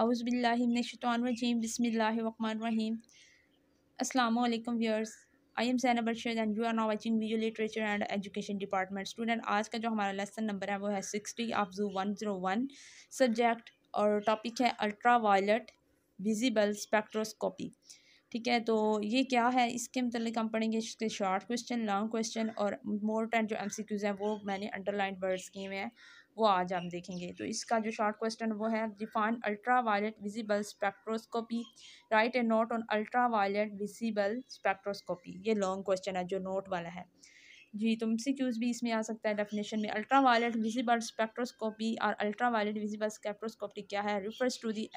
आउज़बिल्लिमिनशतवानरजीम बसमीम अल्लाम viewers I am सैन बर्शद and you are now watching video literature and education department student आज का जो हमारा लेसन नंबर है वो है सिक्सटी ऑफ जू वन ज़ीरो वन सब्जेक्ट और टॉपिक है अल्ट्रा वायलट विजिबल स्पेक्ट्रोस्कोपी ठीक है तो ये क्या है इसके मतलब हम पढ़ेंगे इसके शॉर्ट क्वेश्चन लॉन्ग क्वेश्चन और मोर टेंट जो एम सी क्यूज़ हैं वो मैंने अंडरलाइन वर्ड्स किए हुए हैं वो आज हम देखेंगे तो इसका जो शॉर्ट क्वेश्चन वो है define ultraviolet visible spectroscopy write a note on ultraviolet visible spectroscopy ये लॉन्ग क्वेश्चन है जो नोट वाला है जी तो क्यूज़ भी इसमें आ सकता है डेफिनेशन में अल्ट्रा वायलेट विजिबल स्पेक्ट्रोस्कोपी और अल्ट्रा वायलेट विजिबल स्पेक्ट्रोस्कोपी क्या है रिफर्स टू दी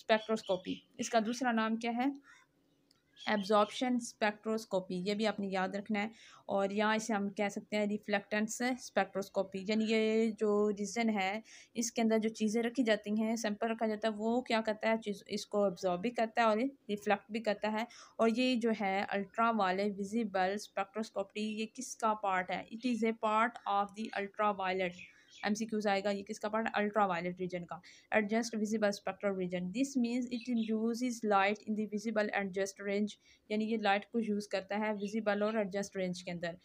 स्पेक्ट्रोस्कोपी इसका दूसरा नाम क्या है एब्जॉर्बशन स्पेक्ट्रोस्कोपी ये भी आपने याद रखना है और यहाँ इसे हम कह सकते हैं रिफ्लेक्टेंस स्पेक्ट्रोस्कोपी यानी ये जो रीजन है इसके अंदर जो चीज़ें रखी जाती हैं सैंपल रखा जाता है वो क्या करता है चीज़ इसको एब्जॉर्ब भी करता है और रिफ्लेक्ट भी करता है और ये जो है अल्ट्रा वाले विजिबल स्पेक्ट्रोस्कोपी ये किसका पार्ट है it is a part of the ultraviolet M C Qs आएगा ये किसका पार्ट अल्ट्रा वायलेट रीजन का adjacent visible spectral region this means it use is light in visible adjacent range यानी ये light को use करता है visible और एडजस्ट रेंज के अंदर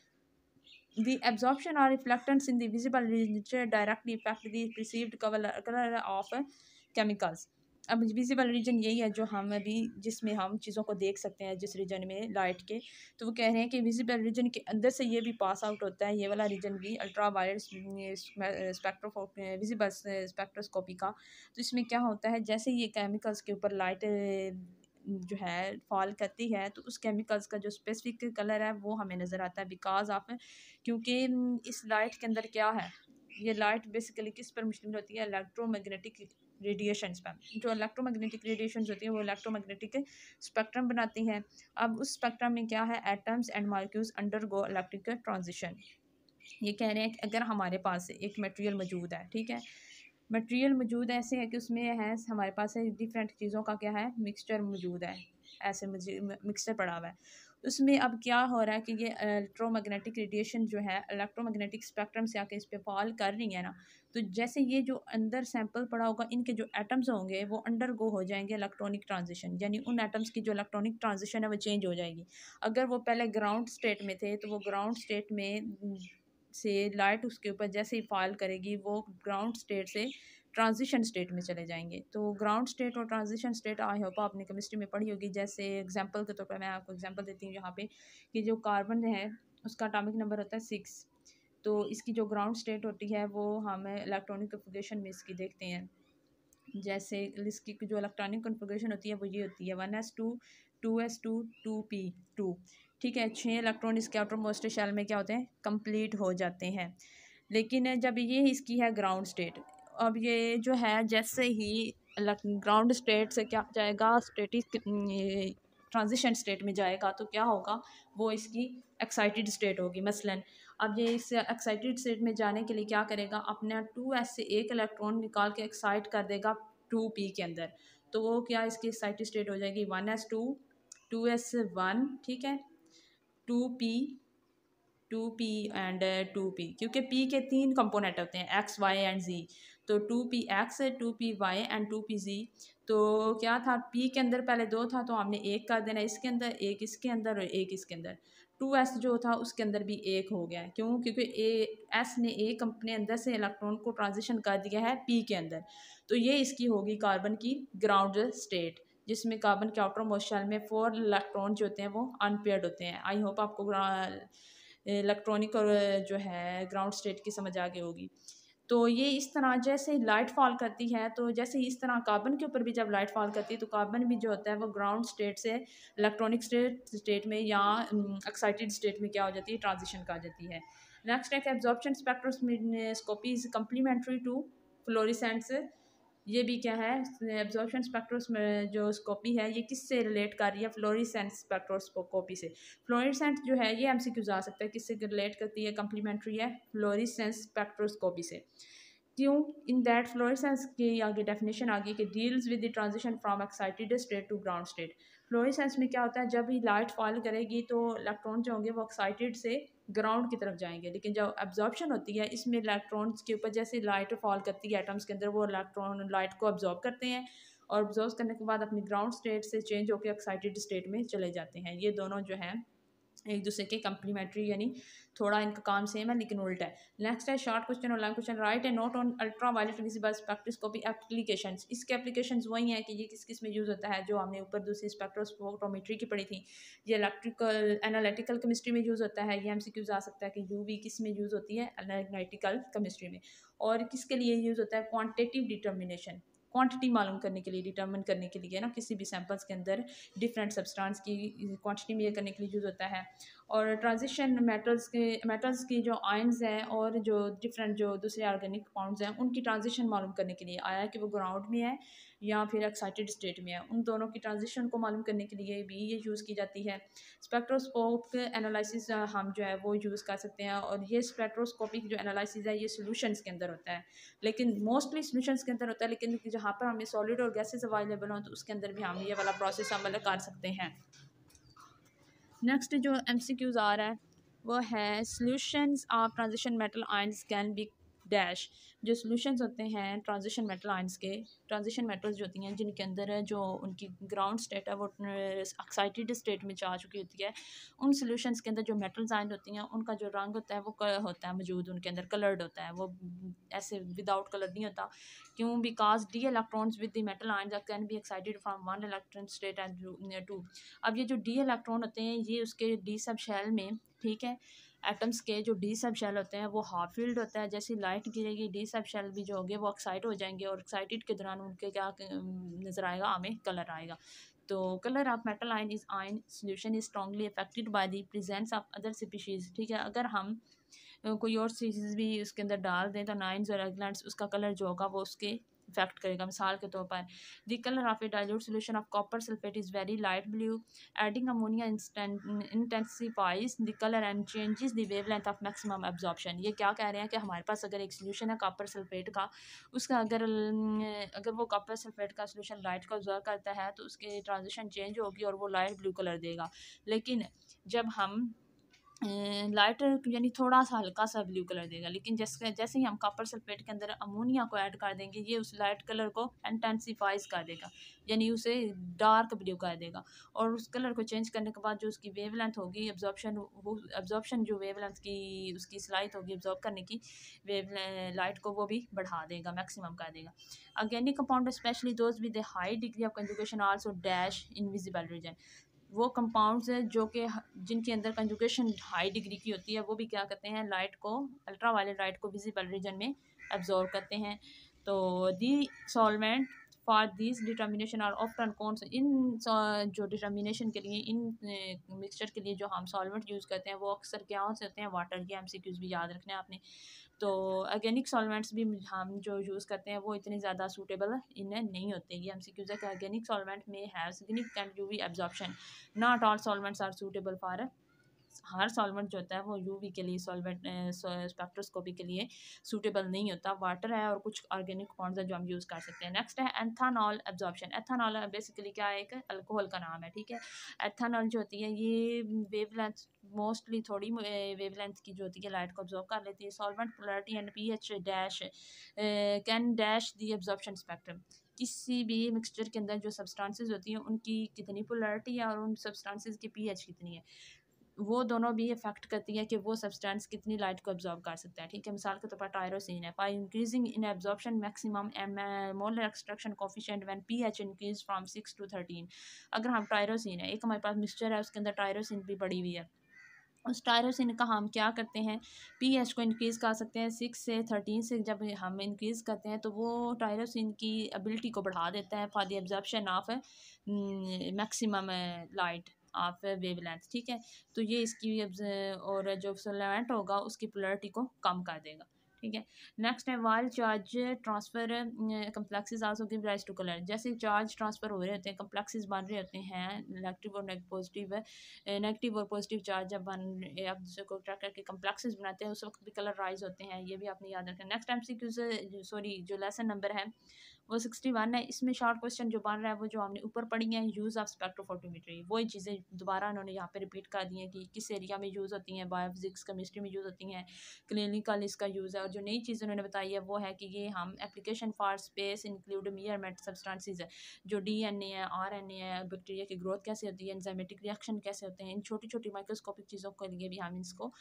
the absorption or reflectance in the visible region directly affect the perceived color of chemicals अब visible region यही है जो हम अभी जिसमें हम चीज़ों को देख सकते हैं जिस रीजन में लाइट के तो वो कह रहे हैं कि विजिबल रीजन के अंदर से ये भी पास आउट होता है ये वाला रीजन भी ultraviolet spectro visible spectroscopy का तो इसमें क्या होता है जैसे ये केमिकल्स के ऊपर लाइट जो है फॉल करती है तो उस केमिकल्स का जो स्पेसिफिक कलर है वो हमें नज़र आता है बिकॉज ऑफ क्योंकि इस लाइट के अंदर क्या है ये लाइट बेसिकली किस पर मुश्तमिल होती है इलेक्ट्रोमैग्नेटिक रेडिएशन पर जो इलेक्ट्रोमैग्नेटिक रेडिएशन होती है वो इलेक्ट्रोमैग्नेटिक स्पेक्ट्रम बनाती है अब उस स्पेक्ट्रम में क्या है atoms and molecules undergo electric transition ये कह रहे हैं कि अगर हमारे पास एक मटेरियल मौजूद है ठीक है मटेरियल मौजूद ऐसे है कि उसमें है हमारे पास डिफरेंट चीज़ों का क्या है मिक्सचर मौजूद है ऐसे मिक्सचर पड़ा हुआ है उसमें अब क्या हो रहा है कि ये अल्ट्रोमैग्नेटिक रेडिएशन जो है इलेक्ट्रोमैग्नेटिक स्पेक्ट्रम से आके इस पर फॉल कर रही है ना तो जैसे ये जो अंदर सैंपल पड़ा होगा इनके जो एटम्स होंगे वो अंडर गो हो जाएंगे इलेक्ट्रॉनिक ट्रांजिशन यानी उन एटम्स की जो इलेक्ट्रॉनिक ट्रांजिशन है वो चेंज हो जाएगी अगर वो पहले ग्राउंड स्टेट में थे तो वो ग्राउंड स्टेट में से लाइट उसके ऊपर जैसे ही फॉल करेगी वो ग्राउंड स्टेट से ट्रांजिशन स्टेट में चले जाएंगे तो ग्राउंड स्टेट और ट्रांजिशन स्टेट आई होप आपने केमिस्ट्री में पढ़ी होगी जैसे एग्जांपल के तौर तो पर मैं आपको एग्जांपल देती हूँ यहाँ पे कि जो कार्बन है उसका अटामिक नंबर होता है सिक्स तो इसकी जो ग्राउंड स्टेट होती है वो हम इलेक्ट्रॉनिक कन्फिगेशन में इसकी देखते हैं जैसे इसकी जो इलेक्ट्रॉनिक कन्फिगेशन होती है वो ये होती है one S two two S two two P two ठीक है छः इलेक्ट्रॉन इसके आउटर मोस्ट शेल में क्या होते हैं कंप्लीट हो जाते हैं लेकिन जब ये इसकी है ग्राउंड स्टेट अब ये जो है जैसे ही ग्राउंड स्टेट से क्या जाएगा स्टेटिक ट्रांजिशन स्टेट में जाएगा तो क्या होगा वो इसकी एक्साइटेड स्टेट होगी मसलन अब ये इस एक्साइटेड स्टेट में जाने के लिए क्या करेगा अपना टू एस से एक इलेक्ट्रॉन निकाल के एक्साइट कर देगा टू पी के अंदर तो वो क्या इसकी एक्साइटेड स्टेट हो जाएगी one S two two S one ठीक है two P two P and two P क्योंकि पी के तीन कंपोनेंट होते हैं एक्स वाई एंड जी तो two P X two P Y and two P Z तो क्या था पी के अंदर पहले दो था तो हमने एक कर देना इसके अंदर एक इसके अंदर और एक इसके अंदर टू एस जो था उसके अंदर भी एक हो गया क्यों क्योंकि ए एस ने एक अपने अंदर से इलेक्ट्रॉन को ट्रांजिशन कर दिया है पी के अंदर तो ये इसकी होगी कार्बन की ग्राउंड स्टेट जिसमें कार्बन के आउटर मोशल में फोर इलेक्ट्रॉन जो होते हैं वो अनपेयर्ड होते हैं आई होप आपको इलेक्ट्रॉनिक और जो है ग्राउंड स्टेट की समझ आगे होगी तो ये इस तरह जैसे लाइट फॉल करती है तो जैसे इस तरह कार्बन के ऊपर भी जब लाइट फॉल करती है तो कार्बन भी जो होता है वो ग्राउंड स्टेट से इलेक्ट्रॉनिक स्टेट स्टेट में या एक्साइटेड स्टेट में क्या हो जाती है ट्रांजिशन का जाती है नेक्स्ट है कि absorption spectroscopy is complementary to fluorescence ये भी क्या है स्पेक्ट्रोस जो स्कोपी है ये किससे रिलेट कर रही है फ्लोरिसेंट स्पेक्ट्रोस्कोपी से फ्लोरिसेंट जो है ये एम सी क्यूज आ सकता है किससे रिलेट करती है कम्प्लीमेंट्री है फ्लोरिसेंट स्पेक्ट्रोस्कोपी से क्यों इन दैट फ्लोरिसेंस की आगे डेफिनेशन आ गई कि deals with the transition from excited state to ground state fluorescence में क्या होता है जब ही लाइट फॉल करेगी तो इलेक्ट्रॉन जो होंगे वो एक्साइटेड से ग्राउंड की तरफ जाएंगे लेकिन जब एब्जॉर्प्शन होती है इसमें इलेक्ट्रॉन्स के ऊपर जैसे लाइट फॉल करती है एटम्स के अंदर वो इलेक्ट्रॉन लाइट को ऑब्जॉर्व करते हैं और ऑब्जॉर्व करने के बाद अपनी ग्राउंड स्टेट से चेंज होकर एक्साइटेड स्टेट में चले जाते हैं ये दोनों जो हैं एक दूसरे के कंप्लीमेंट्री यानी थोड़ा इनका काम सेम है लेकिन उल्टा है नेक्स्ट है शॉर्ट क्वेश्चन और लॉन्ग क्वेश्चन राइट है note on ultraviolet visible spectroscopy application इसके एप्लीकेशन वही हैं कि ये किस किस में यूज़ होता है जो हमने ऊपर दूसरी स्पेक्ट्रोस्पोटोमेट्री की पढ़ी थी ये इलेक्ट्रिकल एनालिटिकल केमिस्ट्री में यूज़ होता है ये हमसे एम आ सकता है कि यू किस में यूज़ होती है एनालिटिकल केमिस्ट्री में और किसके लिए यूज़ होता है क्वान्टिटिव डिटर्मिनेशन क्वांटिटी मालूम करने के लिए डिटर्मिन करने के लिए ना किसी भी सैम्पल्स के अंदर डिफरेंट सब्सटेंस की क्वांटिटी मेयर करने के लिए यूज़ होता है और ट्रांजिशन मेटल्स के मेटल्स की जो आयंस हैं और जो डिफरेंट जो दूसरे ऑर्गेनिक कंपाउंड्स हैं उनकी ट्रांजिशन मालूम करने के लिए आया कि वो ग्राउंड में है या फिर एक्साइटेड स्टेट में है उन दोनों की ट्रांजिशन को मालूम करने के लिए भी ये यूज़ की जाती है स्पेक्ट्रोस्कोप एनालिसिस हम जो है वो यूज़ कर सकते हैं और ये स्पेक्ट्रोस्कोपिक जो एनालिसिस है ये सोल्यूशंस के अंदर होता है लेकिन मोस्टली सोल्यूशंस के अंदर होता है लेकिन जहाँ पर हमें सॉलिड और गैसेज अवेलेबल हों तो उसके अंदर भी हम ये वाला प्रोसेस अमल मतलब कर सकते हैं नेक्स्ट जो एम सी क्यूज़ आ रहा है वो है solution of transition metal ions can be dash जो सोल्यूशंस होते हैं ट्रांजिशन मेटल आइंस के ट्रांजिशन मेटल्स जो होती हैं जिनके अंदर जो उनकी ग्राउंड स्टेट है वो एक्साइटेड स्टेट में जा चुकी होती है उन सोल्यूशंस के अंदर जो मेटल्स आइन होती हैं उनका जो रंग होता है वो होता है मौजूद उनके अंदर कलर्ड होता है वो ऐसे विदाउट कलर नहीं होता क्यों because d electrons with the metal ions can be excited from one electron state and two अब ये जो डी इलेक्ट्रॉन होते हैं ये उसके डी सब शेल में ठीक है एटम्स के जो डी सब शेल होते हैं वो हाफ फील्ड होता है जैसी लाइट गिरेगी डी सब शेल भी जो होंगे वो एक्साइट हो जाएंगे और एक्साइटेड के दौरान उनके क्या नज़र आएगा हमें कलर आएगा तो colour of metal ion is ion solution is strongly affected by the presence of other species ठीक है अगर हम कोई और चीज़ भी उसके अंदर डाल दें तो नाइन्स और एग्लैंड उसका कलर जो होगा वो उसके इफेक्ट करेगा मिसाल के तौर पर the colour of a dilute solution of copper sulphate is very light blue adding ammonia intensifies the colour and changes the wavelength of maximum absorbance ये क्या कह रहे हैं कि हमारे पास अगर एक सोल्यूशन है कॉपर सल्फेट का उसका अगर अगर वो कॉपर सल्फेट का सोल्यूशन लाइट को ऑब्जॉर्व करता है तो उसकी ट्रांजिशन चेंज होगी और वो लाइट ब्लू कलर देगा लेकिन जब हम लाइट यानी थोड़ा सा हल्का सा ब्लू कलर देगा लेकिन जैसे जैसे ही हम कॉपर सल्फेट के अंदर अमोनिया को ऐड कर देंगे ये उस लाइट कलर को इंटेंसीफाइज कर देगा यानी उसे डार्क ब्लू कर देगा और उस कलर को चेंज करने के बाद जो उसकी वेव लेंथ होगी एब्जॉर्बशन वो एब्जॉर्बशन जो वेव लेंथ की उसकी सलाहियत होगी एब्जॉर्ब करने की वेव लाइट को वो भी बढ़ा देगा मैक्सिमम कर देगा organic compound specially those with high degree of conjugation also dash invisible region वो कंपाउंड्स हैं जो कि जिनके अंदर कंजुकेशन हाई डिग्री की होती है वो भी क्या करते हैं लाइट को अल्ट्रा वायलेट लाइट को विजिबल रीजन में अब्जॉर्व करते हैं तो the solvent for this determination और ऑफ टर्न कौन इन जो डिटर्मिनेशन के लिए इन मिक्सचर eh, के लिए जो हम सॉलमेंट यूज़ करते हैं वो अक्सर क्या होते हैं वाटर के एम भी याद रखने आपने तो ऑर्गेनिक सॉल्वेंट्स भी हम जो यूज़ करते हैं वो इतने ज़्यादा सूटेबल इन्हें नहीं होते ये M C Qs organic solvent में have significant U V absorption not all solvents are suitable for हर सॉल्वेंट जो होता है वो यूवी के लिए सॉल्वेंट स्पेक्ट्रोस्कोपी के लिए सूटेबल नहीं होता वाटर है और कुछ ऑर्गेनिक कॉन्स हैं जो हम यूज़ कर सकते हैं नेक्स्ट है एथानॉल एब्जॉर्प्शन एथानॉल बेसिकली क्या है एक अल्कोहल का नाम है ठीक है एथानॉल जो होती है ये वेव मोस्टली थोड़ी वेवलेंथ की जो होती है लाइट को ऑब्जॉर्व कर लेती है solvent polarity and P H dash can dash the absorption spectrum किसी भी मिक्सचर के अंदर जो सब्सटेंसेस होती हैं उनकी कितनी पोलरिटी है और उन सब्सटेंसेस की पीएच कितनी है वो दोनों भी इफेक्ट करती हैं कि वो सब्सटेंस कितनी लाइट को ऑब्जॉर्व कर सकता है ठीक है मिसाल के तौर पर टायरोसिन है by increasing in absorption maximum molar extraction coefficient when P H increase from six to thirteen अगर हम टायरोसिन है एक हमारे पास मिक्सचर है उसके अंदर टायरोसिन भी बड़ी हुई है उस टायरोसिन का हम क्या करते हैं पीएच को इंक्रीज़ कर सकते हैं सिक्स से थर्टीन से जब हम इंक्रीज़ करते हैं तो वो टायरोसिन की एबिलिटी को बढ़ा देता है for the absorption of maximum light of wavelength ठीक है तो ये इसकी और जो सोलेंट होगा उसकी पोलरिटी को कम कर देगा ठीक है नेक्स्ट है वाल charge transfer complexes also give rise to colour जैसे चार्ज ट्रांसफ़र हो रहे होते हैं कम्प्लेक्सेस बन रहे होते हैं नेगेटिव और पॉजिटिव नेगेटिव और पॉजिटिव चार्ज जब बन एक दूसरे को ट्रैक करके कम्प्लेक्सेस बनाते हैं उस वक्त भी कलर राइज होते हैं ये भी आपने याद रखें नेक्स्ट टाइम सी सॉरी जो लेसन नंबर है वो सिक्सटी वन है इसमें शॉर्ट क्वेश्चन जो बन रहा है वो जो हमने ऊपर पढ़ी है यूज़ ऑफ स्पेक्ट्रोफोटोमीट्री वही चीज़ें दोबारा उन्होंने यहाँ पे रिपीट कर दी हैं कि किस एरिया में यूज़ होती हैं बायोफिजिक्स केमिस्ट्री में यूज़ होती हैं क्लिनिकल इसका यूज़ है और जो नई चीज़ उन्होंने बताई है वो है कि ये हम application for space include measurement substances है जो डी एन ए है आर एन ए है बैक्टीरिया की ग्रोथ कैसे होती है एंजाइमेटिक रिएक्शन कैसे होते हैं इन छोटी छोटी माइक्रोस्कोपिक चीज़ों के लिए भी हम इसको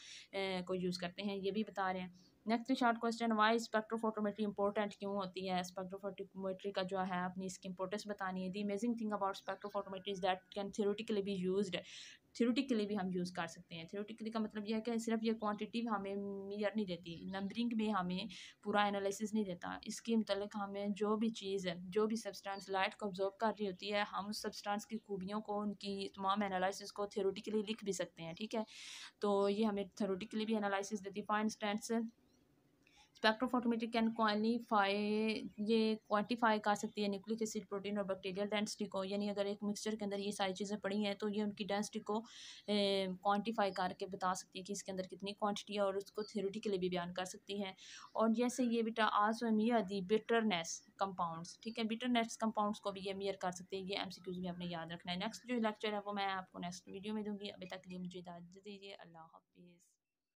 को यूज़ करते हैं ये भी बता रहे हैं next short question why spectrophotometry important क्यों होती है स्पेक्ट्रोफोटोमेट्री का जो है अपनी इसकी इंपॉर्टेंस बतानी है the amazing thing about spectrophotometry is that can theoretically be use theoretically भी हम यूज़ कर सकते हैं थ्योरेटिकली का मतलब यह है कि सिर्फ ये क्वान्टिटी हमें मीयर नहीं देती नंबरिंग में हमें पूरा एनालिसिस नहीं देता इसके मतलब हमें जो भी चीज़ है जो भी सब्सटेंस लाइट को ऑब्जर्व कर रही होती है हम उस सब्सटेंस की खूबियों को उनकी तमाम एनालिसिस को थ्योरेटिकली लिख भी सकते हैं ठीक है तो ये हमें थ्योरेटिकली भी एनालिसिस देती for instance spectrophotometer can qualify ये क्वान्टिफाई कर सकती है न्यूक्लिक एसिड प्रोटीन और बैक्टीरियल डेंसिटी को यानी अगर एक मिक्सचर के अंदर ये सारी चीज़ें पड़ी हैं तो ये उनकी डेंसिटी को क्वान्टिफाई करके बता सकती है कि इसके अंदर कितनी क्वान्टिटी है और उसको लिए भी बयान कर सकती है और जैसे ये बेटा आज एमियर दी बिटरनेस कंपाउंड्स ठीक है बिटरनेस कंपाउंड्स को भी ये मेयर कर सकते हैं ये एम सी क्यूज भी आपने याद रखना है नेक्स्ट जो लेक्चर है वो मैं आपको नेक्स्ट वीडियो में दूँगी अभी तक लिए मुझे इजाज़त दीजिए अल्लाह हाफिज़